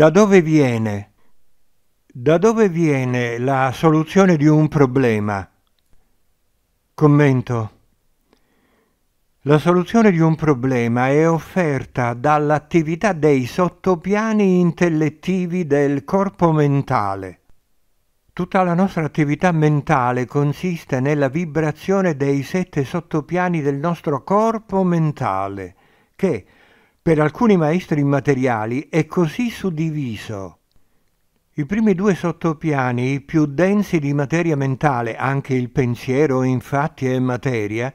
da dove viene? Da dove viene la soluzione di un problema? Commento. La soluzione di un problema è offerta dall'attività dei sottopiani intellettivi del corpo mentale. Tutta la nostra attività mentale consiste nella vibrazione dei sette sottopiani del nostro corpo mentale, che, per alcuni maestri immateriali è così suddiviso. I primi due sottopiani, più densi di materia mentale, anche il pensiero infatti è materia,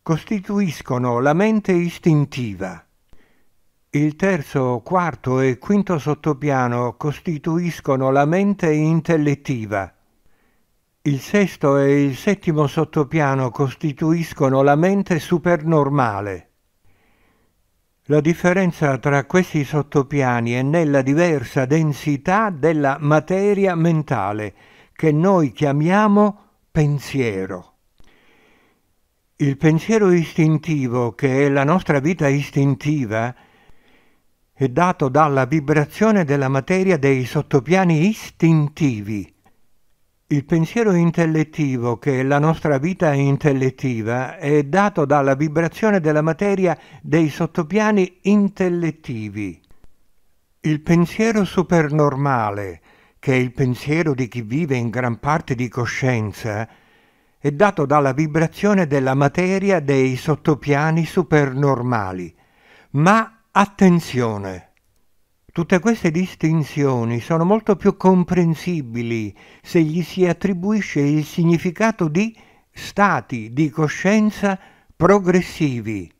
costituiscono la mente istintiva. Il terzo, quarto e quinto sottopiano costituiscono la mente intellettiva. Il sesto e il settimo sottopiano costituiscono la mente supernormale. La differenza tra questi sottopiani è nella diversa densità della materia mentale, che noi chiamiamo pensiero. Il pensiero istintivo, che è la nostra vita istintiva, è dato dalla vibrazione della materia dei sottopiani istintivi, il pensiero intellettivo, che è la nostra vita intellettiva, è dato dalla vibrazione della materia dei sottopiani intellettivi. Il pensiero supernormale, che è il pensiero di chi vive in gran parte di coscienza, è dato dalla vibrazione della materia dei sottopiani supernormali. Ma attenzione! Tutte queste distinzioni sono molto più comprensibili se gli si attribuisce il significato di stati di coscienza progressivi.